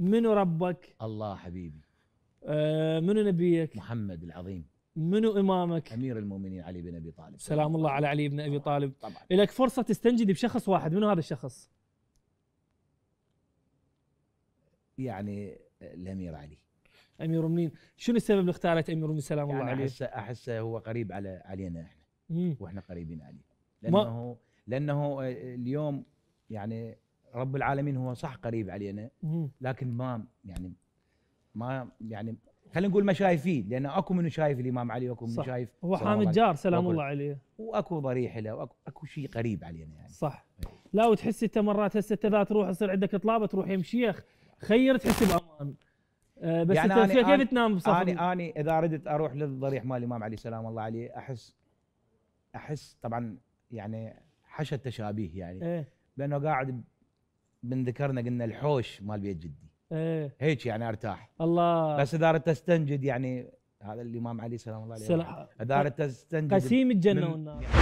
منو ربك؟ الله حبيبي آه منو نبيك؟ محمد العظيم منو امامك؟ امير المؤمنين علي بن ابي طالب سلام الله على علي بن ابي طالب طبعا لك فرصه تستنجد بشخص واحد منو هذا الشخص؟ يعني الامير علي امير المؤمنين شنو السبب اللي اختارت امير المؤمنين سلام يعني الله عليه؟ احسه احسه هو قريب على علينا احنا مم. واحنا قريبين عليه لانه لانه آه، اليوم يعني رب العالمين هو صح قريب علينا لكن ما يعني ما يعني خلينا نقول ما شايفين لان اكو منو شايف الامام علي واكو منو شايف هو حامد جار سلام الله عليه واكو ضريح له واكو اكو شيء قريب علينا يعني صح لا وتحس انت مرات هسه انت تروح يصير عندك طلابه تروح يم شيخ خير تحس بامان آه، بس يعني انت كيف تنام بصف اني اني اذا ردت اروح للضريح مال الامام علي سلام الله عليه احس احس طبعا يعني حشى التشابيه يعني ايه؟ لانه قاعد من ذكرنا قلنا الحوش مال بيت جدي ايه هيك يعني ارتاح الله بس اذا اردت استنجد يعني هذا الامام علي سلام الله عليه اذا اردت استنجد قسيم الجنه والنار